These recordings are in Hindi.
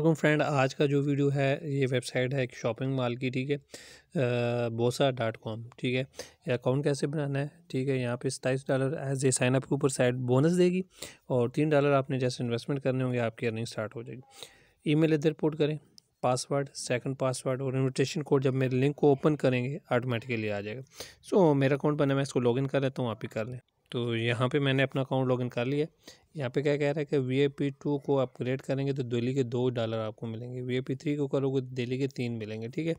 वेलकम फ्रेंड आज का जो वीडियो है ये वेबसाइट है एक शॉपिंग मॉल की ठीक है बोसा डॉट कॉम ठीक है ये अकाउंट कैसे बनाना है ठीक है यहाँ पे सताईस डॉलर एज ए साइनअप के ऊपर साइड बोनस देगी और तीन डॉलर आपने जैसे इन्वेस्टमेंट करने होंगे आपकी अर्निंग स्टार्ट हो जाएगी ई मेल इधर पोर्ट करें पासवर्ड सेकंड पासवर्ड और इन्विटेशन कोड जब मेरे लिंक को ओपन करेंगे ऑटोमेटिकली आ जाएगा सो so, मेरा अकाउंट बना मैं इसको लॉगिन कर लेता हूँ आप ही कर लें तो यहाँ पे मैंने अपना अकाउंट लॉगिन कर लिया यहाँ पे क्या कह रहा है कि वी ए पी टू को अपग्रेड करेंगे तो दिल्ली के दो डॉलर आपको मिलेंगे वी ए पी थ्री को करोगे तो दिल्ली के तीन मिलेंगे ठीक है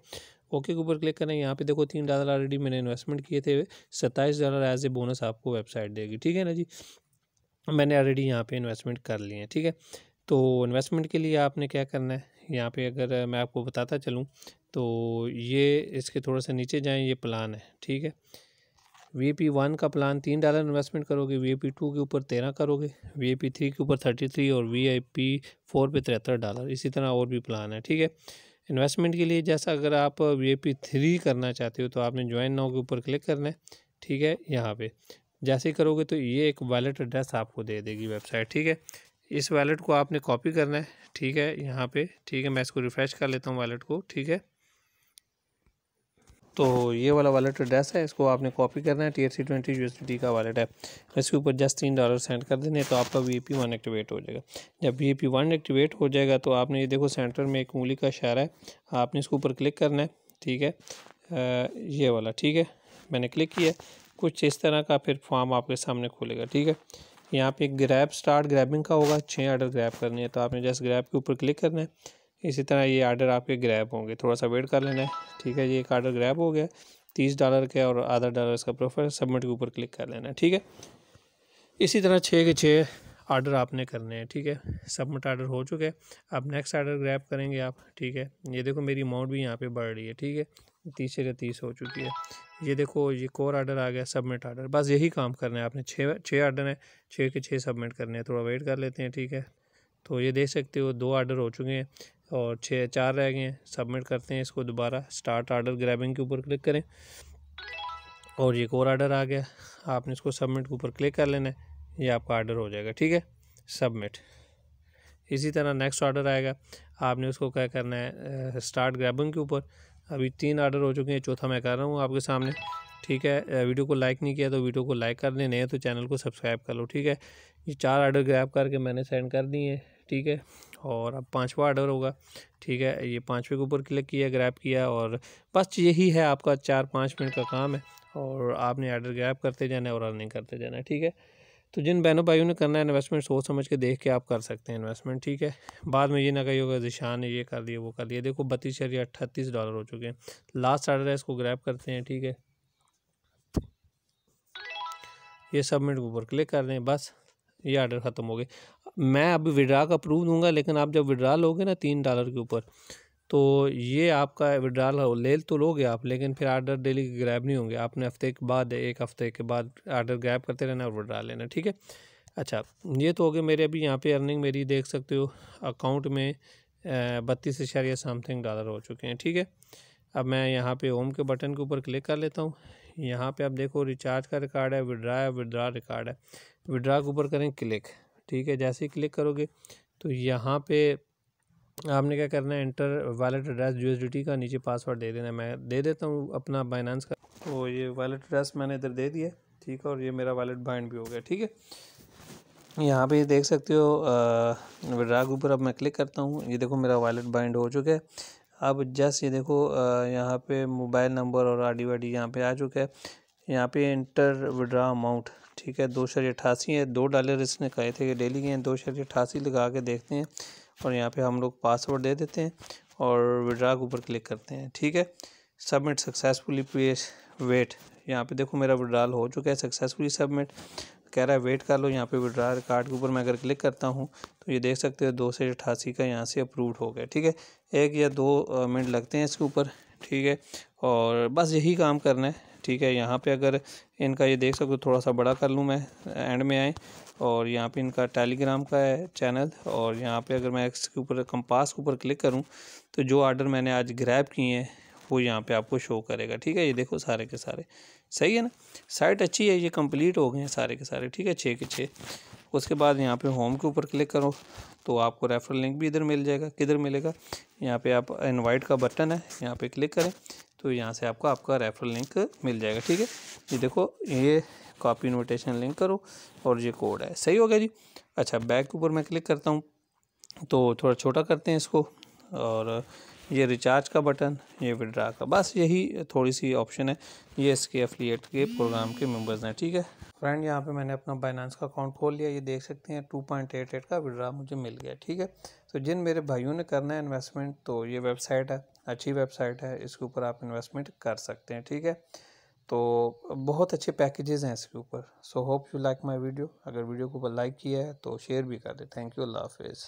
ओके के ऊपर क्लिक करें यहाँ पे देखो तीन डॉलर ऑलरेडी मैंने इन्वेस्टमेंट किए थे सत्ताईस डॉलर एज ए बोनस आपको वेबसाइट देगी ठीक है ना जी मैंने ऑलरेडी यहाँ पर इन्वेस्टमेंट कर लिए हैं ठीक है तो इन्वेस्टमेंट के लिए आपने क्या करना है यहाँ पर अगर मैं आपको बताता चलूँ तो ये इसके थोड़ा सा नीचे जाएँ ये प्लान है ठीक है वी पी वन का प्लान तीन डॉलर इन्वेस्टमेंट करोगे वी पी टू के ऊपर तेरह करोगे वी पी थ्री के ऊपर थर्टी थ्री और वी आई पी फोर पे तिहत्तर डॉलर इसी तरह और भी प्लान है ठीक है इन्वेस्टमेंट के लिए जैसा अगर आप वी ए पी थ्री करना चाहते हो तो आपने ज्वाइन नाउ के ऊपर क्लिक करना है ठीक है यहाँ पे जैसे ही करोगे तो ये एक वैलेट एड्रेस आपको दे देगी वेबसाइट ठीक है इस वैलेट को आपने कॉपी करना है ठीक है यहाँ पर ठीक है मैं इसको रिफ़्रेश कर लेता हूँ वैलेट को ठीक है तो ये वाला वालेट एड्रेस है इसको आपने कॉपी करना है T S C twenty U S D का वालेट है इसके ऊपर जस्ट तीन डॉलर सेंड कर देने तो आपका V A P one activate हो जाएगा जब V A P one activate हो जाएगा तो आपने ये देखो सेंटर में एक उंगली का इशारा है आपने इसके ऊपर क्लिक करना है ठीक है आ, ये वाला ठीक है मैंने क्लिक किया कुछ इस तरह का फिर फॉर्म आपके सामने खुलेगा ठीक है यहाँ पे ग्रैप स्टार्ट ग्रैबिंग का होगा छः आर्डर ग्रैप करनी है तो आपने जस्ट ग्रैप के ऊपर क्लिक करना है इसी तरह ये आर्डर आपके ग्रैप होंगे थोड़ा सा वेट कर लेना है ठीक है ये एक आर्डर ग्रैप हो गया तीस डॉलर के और आधा डॉलर इसका प्रोफर सबमिट के ऊपर क्लिक कर लेना है ठीक है इसी तरह छः के छः आर्डर आपने करने हैं ठीक है सबमिट आर्डर हो चुके हैं अब नेक्स्ट आर्डर ग्रैप करेंगे आप ठीक है ये देखो मेरी अमाउंट भी यहाँ पे बढ़ रही है ठीक है तीस से तीस हो चुकी है ये देखो ये कोर आर्डर आ गया सबमिट आर्डर बस यही काम करना है आपने छः छः आर्डर हैं छः के छः सबमिट करने हैं थोड़ा वेट कर लेते हैं ठीक है तो ये देख सकते हो दो आर्डर हो चुके हैं और छः चार रह गए हैं सबमिट करते हैं इसको दोबारा स्टार्ट आर्डर ग्रैबिंग के ऊपर क्लिक करें और एक और आर्डर आ गया आपने इसको सबमिट के ऊपर क्लिक कर लेना है ये आपका आर्डर हो जाएगा ठीक है सबमिट इसी तरह नेक्स्ट ऑर्डर आएगा आपने उसको क्या करना है स्टार्ट ग्रैबिंग के ऊपर अभी तीन आर्डर हो चुके हैं चौथा मैं कर रहा हूँ आपके सामने ठीक है वीडियो को लाइक नहीं किया तो वीडियो को लाइक कर दें नहीं तो चैनल को सब्सक्राइब कर लो ठीक है ये चार आर्डर ग्रैब करके मैंने सेंड कर दिए हैं ठीक है और अब पाँचवा ऑर्डर होगा ठीक है ये पाँचवें के ऊपर क्लिक किया ग्रैप किया और बस यही है आपका चार पाँच मिनट का काम है और आपने आर्डर ग्रैप करते जाना है और अर्निंग करते जाना है ठीक है तो जिन बहनों भाइयों ने करना है इन्वेस्टमेंट सोच समझ के देख के आप कर सकते हैं इन्वेस्टमेंट ठीक है बाद में ये ना कही होगा जिशान ने ये कर दिया वो कर दिया देखो बत्तीस हजार या अट्ठतीस डॉलर हो चुके हैं लास्ट आर्डर है इसको ग्रैप करते हैं ठीक है ये सबमिट के ऊपर क्लिक कर रहे हैं बस ये आर्डर ख़त्म हो गए मैं अभी विड्रा का प्रूव दूंगा लेकिन आप जब विड्रा लोगे ना तीन डॉलर के ऊपर तो ये आपका विड्राल ले तो लोगे आप लेकिन फिर आर्डर डेली ग्रैब नहीं होंगे आपने हफ्ते के बाद एक हफ्ते के बाद आर्डर ग्रैब करते रहना और विड्रा लेना ठीक है अच्छा ये तो हो गए मेरे अभी यहाँ पे अर्निंग मेरी देख सकते हो अकाउंट में बत्तीस इशारिया समथिंग डॉलर हो चुके हैं ठीक है अब मैं यहाँ पे होम के बटन के ऊपर क्लिक कर लेता हूँ यहाँ पे आप देखो रिचार्ज का रिकॉर्ड है विड्रा है विड्रा रिकॉर्ड है विड्रा के ऊपर करें क्लिक ठीक है जैसे ही क्लिक करोगे तो यहाँ पे आपने क्या करना है एंटर वैलेट एड्रेस यू का नीचे पासवर्ड दे देना मैं दे देता हूँ अपना बाइनांस का तो ये वैलेट एड्रेस मैंने इधर दे दिया ठीक है और ये मेरा वैलेट बाइंड भी हो गया ठीक है यहाँ पे देख सकते हो विड्रा के ऊपर अब मैं क्लिक करता हूँ ये देखो मेरा वैलेट बाइंड हो चुका है अब जस्ट ये देखो यहाँ पे मोबाइल नंबर और आर डी डी यहाँ पर आ चुका है यहाँ पे इंटर विड्रा अमाउंट ठीक है दो शरीर अठासी है दो डॉलर इसने कहे थे कि डेली के हैं दो शरीर अठासी लगा के देखते हैं और यहाँ पे हम लोग पासवर्ड दे देते हैं और विड्रा के ऊपर क्लिक करते हैं ठीक है सबमिट सक्सेसफुली प्लेस वेट यहाँ पे देखो मेरा विड्रॉल हो चुका है सक्सेसफुली सबमिट कह रहा है वेट कर लो यहाँ पे विड्रा कार्ड के ऊपर मैं अगर क्लिक करता हूँ तो ये देख सकते हो दो से अठासी का यहाँ से अप्रूव हो गया ठीक है एक या दो मिनट लगते हैं इसके ऊपर ठीक है और बस यही काम करना है ठीक है यहाँ पे अगर इनका ये देख सकते हो थोड़ा सा बड़ा कर लूँ मैं एंड में आए और यहाँ पे इनका टेलीग्राम का है चैनल और यहाँ पे अगर मैं एक्स के ऊपर कंपास के ऊपर क्लिक करूँ तो जो आर्डर मैंने आज ग्रैब किए हैं वो यहाँ पे आपको शो करेगा ठीक है ये देखो सारे के सारे सही है ना साइट अच्छी है ये कम्प्लीट हो गए हैं सारे के सारे ठीक है छः के छः उसके बाद यहाँ पे होम के ऊपर क्लिक करो तो आपको रेफरल लिंक भी इधर मिल जाएगा किधर मिलेगा यहाँ पे आप इनवाइट का बटन है यहाँ पे क्लिक करें तो यहाँ से आपको आपका रेफरल लिंक मिल जाएगा ठीक है ये देखो ये कॉपी इन्विटेशन लिंक करो और ये कोड है सही हो गया जी अच्छा बैक के ऊपर मैं क्लिक करता हूँ तो थोड़ा छोटा करते हैं इसको और ये रिचार्ज का बटन ये विड्रा का बस यही थोड़ी सी ऑप्शन है ये इसके एफिलिएट के प्रोग्राम के मेंबर्स हैं ठीक है फ्रेंड यहाँ पे मैंने अपना बाइनांस का अकाउंट खोल लिया ये देख सकते हैं टू पॉइंट एट एट का विड्रा मुझे मिल गया ठीक है तो जिन मेरे भाइयों ने करना है इन्वेस्टमेंट तो ये वेबसाइट है अच्छी वेबसाइट है इसके ऊपर आप इन्वेस्टमेंट कर सकते हैं ठीक है तो बहुत अच्छे पैकेजेस हैं इसके ऊपर so hope you like my video अगर वीडियो को लाइक किया है तो शेयर भी कर दें थैंक यू अल्लाह हाफिज़